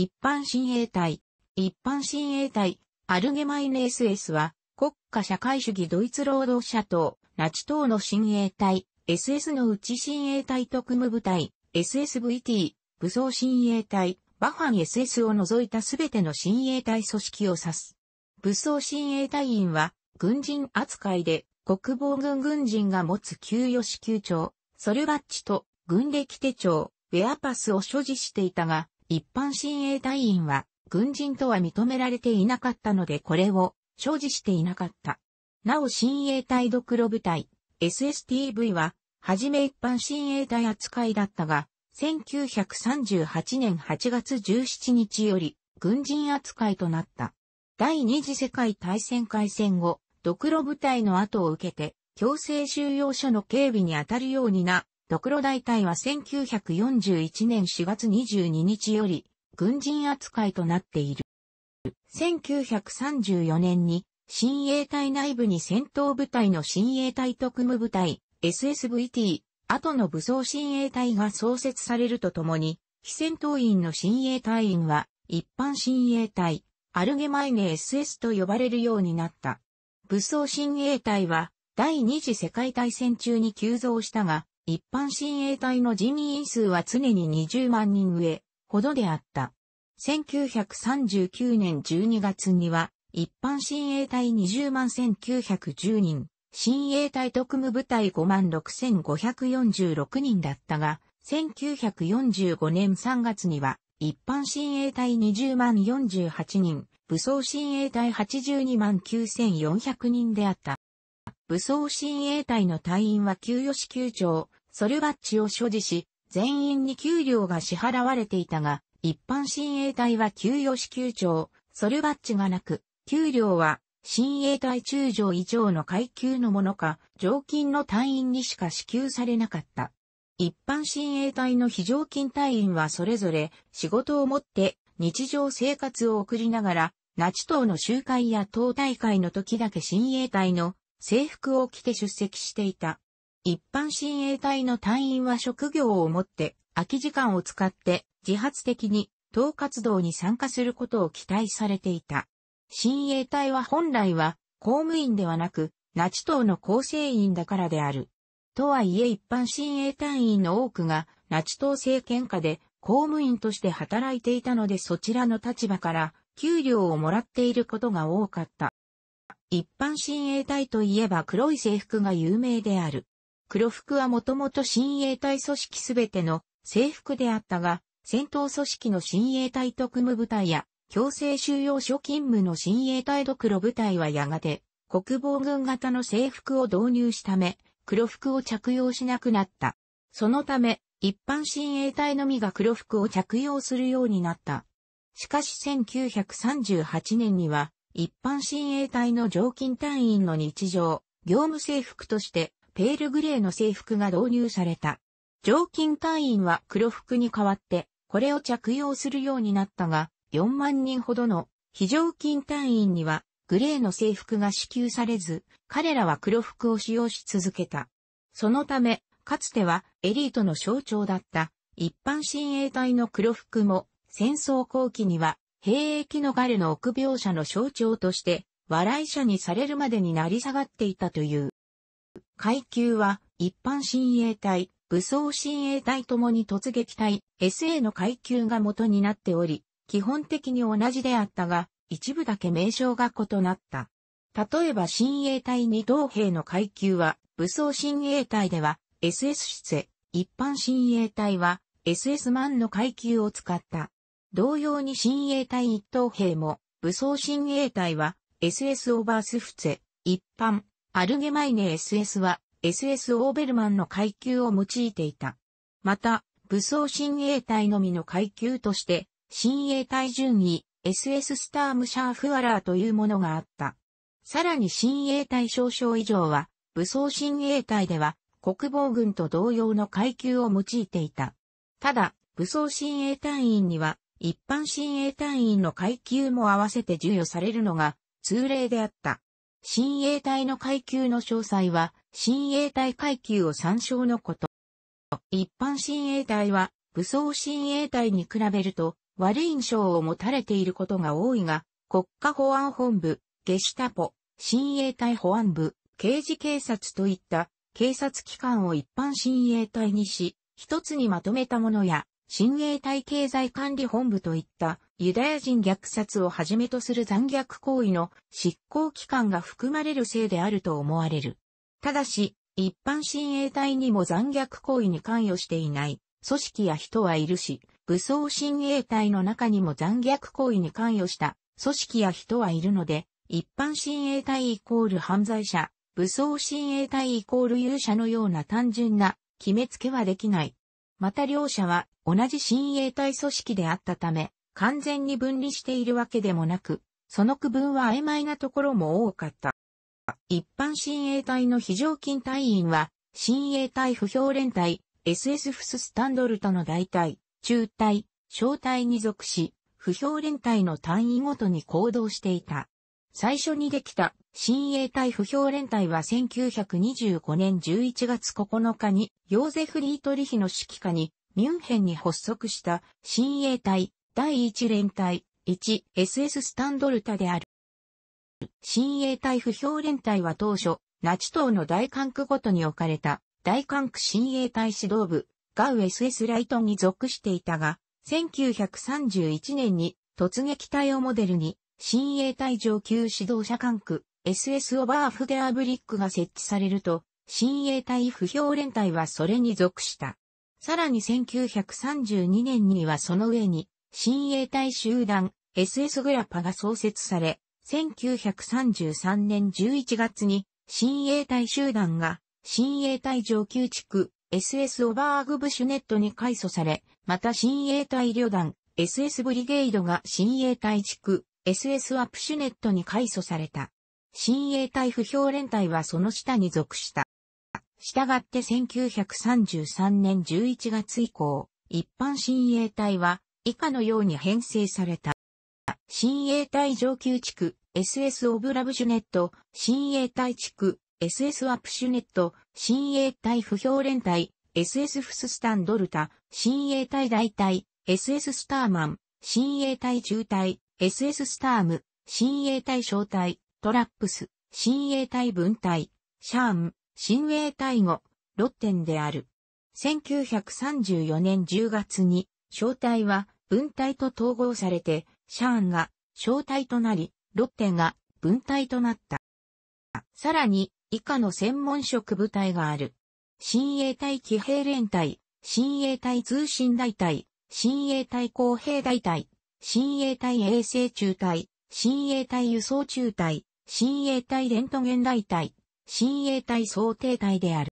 一般親衛隊。一般親衛隊、アルゲマイネ SS は、国家社会主義ドイツ労働者党、ナチ党の親衛隊、SS の内親衛隊特務部隊、SSVT、武装親衛隊、バファン SS を除いたすべての親衛隊組織を指す。武装親衛隊員は、軍人扱いで、国防軍軍人が持つ給与支給帳、ソルバッチと軍歴手帳、ウェアパスを所持していたが、一般親衛隊員は軍人とは認められていなかったのでこれを所持していなかった。なお親衛隊ドクロ部隊 SSTV は、はじめ一般親衛隊扱いだったが、1938年8月17日より軍人扱いとなった。第二次世界大戦開戦後、ドクロ部隊の後を受けて、強制収容所の警備に当たるようにな、ドクロ大隊は1941年4月22日より、軍人扱いとなっている。1934年に、新衛隊内部に戦闘部隊の新衛隊特務部隊、SSVT、後の武装新衛隊が創設されるとともに、非戦闘員の新衛隊員は、一般新衛隊、アルゲマイネ SS と呼ばれるようになった。武装新衛隊は、第二次世界大戦中に急増したが、一般親衛隊の人員数は常に20万人上ほどであった。1939年12月には、一般親衛隊20万1910人、親衛隊特務部隊5万6546人だったが、1945年3月には、一般親衛隊20万48人、武装親衛隊82万9400人であった。武装親衛隊の隊員は給与支給庁、ソルバッチを所持し、全員に給料が支払われていたが、一般親衛隊は給与支給庁、ソルバッチがなく、給料は親衛隊中将以上の階級のものか、常勤の隊員にしか支給されなかった。一般親衛隊の非常勤隊員はそれぞれ仕事を持って日常生活を送りながら、ナチ党の集会や党大会の時だけ親衛隊の制服を着て出席していた。一般親衛隊の隊員は職業を持って、空き時間を使って自発的に党活動に参加することを期待されていた。親衛隊は本来は公務員ではなく、ナチ党の構成員だからである。とはいえ一般親衛隊員の多くが、ナチ党政権下で公務員として働いていたのでそちらの立場から給料をもらっていることが多かった。一般親衛隊といえば黒い制服が有名である。黒服はもともと親衛隊組織すべての制服であったが、戦闘組織の親衛隊特務部隊や強制収容所勤務の親衛隊と黒部隊はやがて国防軍型の制服を導入したため、黒服を着用しなくなった。そのため、一般親衛隊のみが黒服を着用するようになった。しかし1938年には、一般親衛隊の常勤隊員の日常、業務制服として、ペールグレーの制服が導入された。常勤隊員は黒服に代わって、これを着用するようになったが、4万人ほどの非常勤隊員には、グレーの制服が支給されず、彼らは黒服を使用し続けた。そのため、かつてはエリートの象徴だった一般親衛隊の黒服も戦争後期には兵役のガルの臆病者の象徴として、笑い者にされるまでになり下がっていたという。階級は、一般親衛隊、武装親衛隊ともに突撃隊、SA の階級が元になっており、基本的に同じであったが、一部だけ名称が異なった。例えば親衛隊二等兵の階級は、武装親衛隊では SS 室、一般親衛隊は SS マンの階級を使った。同様に親衛隊一等兵も、武装親衛隊は SS オーバースフツェ、一般、アルゲマイネ SS は SS オーベルマンの階級を用いていた。また、武装親衛隊のみの階級として、親衛隊順位 SS スタームシャーフアラーというものがあった。さらに親衛隊少将以上は、武装親衛隊では国防軍と同様の階級を用いていた。ただ、武装親衛隊員には一般親衛隊員の階級も合わせて授与されるのが通例であった。親衛隊の階級の詳細は、親衛隊階級を参照のこと。一般親衛隊は、武装親衛隊に比べると、悪い印象を持たれていることが多いが、国家保安本部、ゲシュタポ、親衛隊保安部、刑事警察といった警察機関を一般親衛隊にし、一つにまとめたものや、新衛隊経済管理本部といったユダヤ人虐殺をはじめとする残虐行為の執行機関が含まれるせいであると思われる。ただし、一般親衛隊にも残虐行為に関与していない組織や人はいるし、武装親衛隊の中にも残虐行為に関与した組織や人はいるので、一般親衛隊イコール犯罪者、武装親衛隊イコール勇者のような単純な決めつけはできない。また両者は同じ親衛隊組織であったため、完全に分離しているわけでもなく、その区分は曖昧なところも多かった。一般親衛隊の非常勤隊員は、親衛隊不評連隊、SS フススタンドルタの大隊、中隊、小隊に属し、不評連隊の単位ごとに行動していた。最初にできた親衛隊不評連隊は1925年11月9日にヨーゼフ・リートリヒの指揮下にミュンヘンに発足した親衛隊第1連隊 1SS スタンドルタである。親衛隊不評連隊は当初、ナチ党の大管区ごとに置かれた大管区親衛隊指導部、ガウ SS ライトンに属していたが、1931年に突撃隊をモデルに、親衛隊上級指導者管区、SS オバーフデアブリックが設置されると、親衛隊不評連隊はそれに属した。さらに1932年にはその上に、新衛隊集団 SS グラパが創設され、1933年11月に、新衛隊集団が、新衛隊上級地区 SS オバーグブシュネットに改組され、また新衛隊旅団 SS ブリゲイドが新衛隊地区 SS アプシュネットに改組された。新衛隊不評連隊はその下に属した。従って1933年11月以降、一般親衛隊は以下のように編成された。親衛隊上級地区 SS オブラブシュネット、親衛隊地区 SS アプシュネット、親衛隊不評連隊 SS フススタンドルタ、親衛隊大隊 SS スターマン、親衛隊中隊 SS スターム、親衛隊小隊、トラップス、親衛隊分隊、シャーン、新後、ロ語、テンである。1934年10月に、小隊は分隊と統合されて、シャーンが小隊となり、ロッテンが分隊となった。さらに、以下の専門職部隊がある。新衛隊騎兵連隊、新衛隊通信大隊、新衛隊公兵大隊、新衛隊衛星中隊、新衛隊輸送中隊、新衛隊レントゲン大隊、親衛隊想定隊である。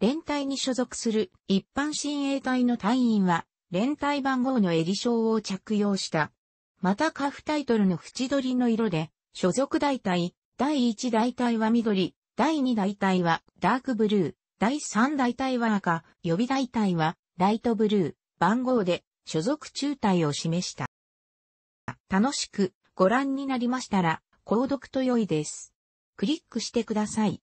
連隊に所属する一般親衛隊の隊員は、連隊番号の襟章を着用した。またカフタイトルの縁取りの色で、所属大隊、第1大隊は緑、第2大隊はダークブルー、第3大隊は赤、予備大隊はライトブルー、番号で所属中隊を示した。楽しくご覧になりましたら、購読と良いです。クリックしてください。